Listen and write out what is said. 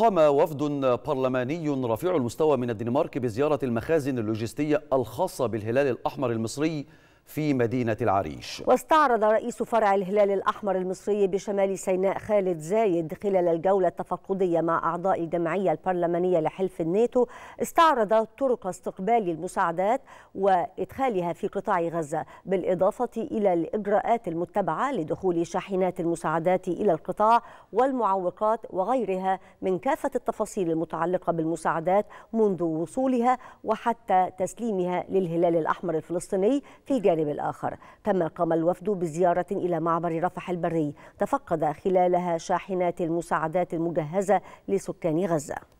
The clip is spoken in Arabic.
قام وفد برلماني رفيع المستوى من الدنمارك بزيارة المخازن اللوجستية الخاصة بالهلال الأحمر المصري في مدينة العريش واستعرض رئيس فرع الهلال الأحمر المصري بشمال سيناء خالد زايد خلال الجولة التفقدية مع أعضاء الجمعية البرلمانية لحلف الناتو استعرض طرق استقبال المساعدات وإدخالها في قطاع غزة بالإضافة إلى الإجراءات المتبعة لدخول شاحنات المساعدات إلى القطاع والمعوقات وغيرها من كافة التفاصيل المتعلقة بالمساعدات منذ وصولها وحتى تسليمها للهلال الأحمر الفلسطيني في جانب الجانب الآخر كما قام الوفد بزيارة إلى معبر رفح البري تفقد خلالها شاحنات المساعدات المجهزة لسكان غزة